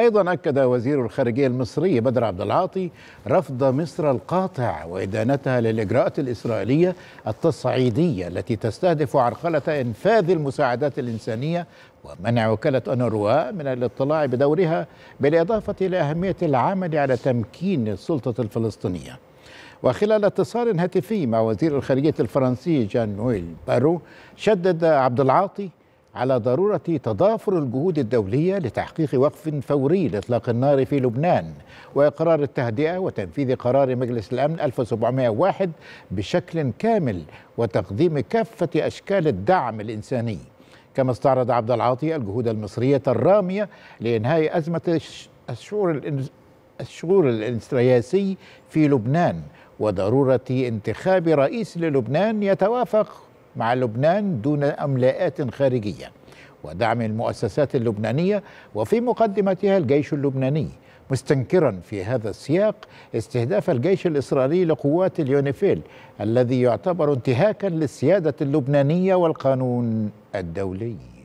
أيضا أكد وزير الخارجية المصري بدر عبد العاطي رفض مصر القاطع وإدانتها للإجراءات الإسرائيلية التصعيدية التي تستهدف عرقلة إنفاذ المساعدات الإنسانية ومنع وكالة أونروا من الاطلاع بدورها بالإضافة إلى أهمية العمل على تمكين السلطة الفلسطينية وخلال اتصال هاتفي مع وزير الخارجية الفرنسي جان نويل بارو شدد عبد العاطي على ضرورة تضافر الجهود الدولية لتحقيق وقف فوري لإطلاق النار في لبنان وإقرار التهدئة وتنفيذ قرار مجلس الأمن 1701 بشكل كامل وتقديم كافة أشكال الدعم الإنساني كما استعرض عبد العاطي الجهود المصرية الرامية لإنهاء أزمة الشعور الشغور الانسترياسي في لبنان وضرورة انتخاب رئيس للبنان يتوافق مع لبنان دون املاءات خارجيه ودعم المؤسسات اللبنانيه وفي مقدمتها الجيش اللبناني مستنكرا في هذا السياق استهداف الجيش الإسرائيلي لقوات اليونيفيل الذي يعتبر انتهاكا للسيادة اللبنانية والقانون الدولي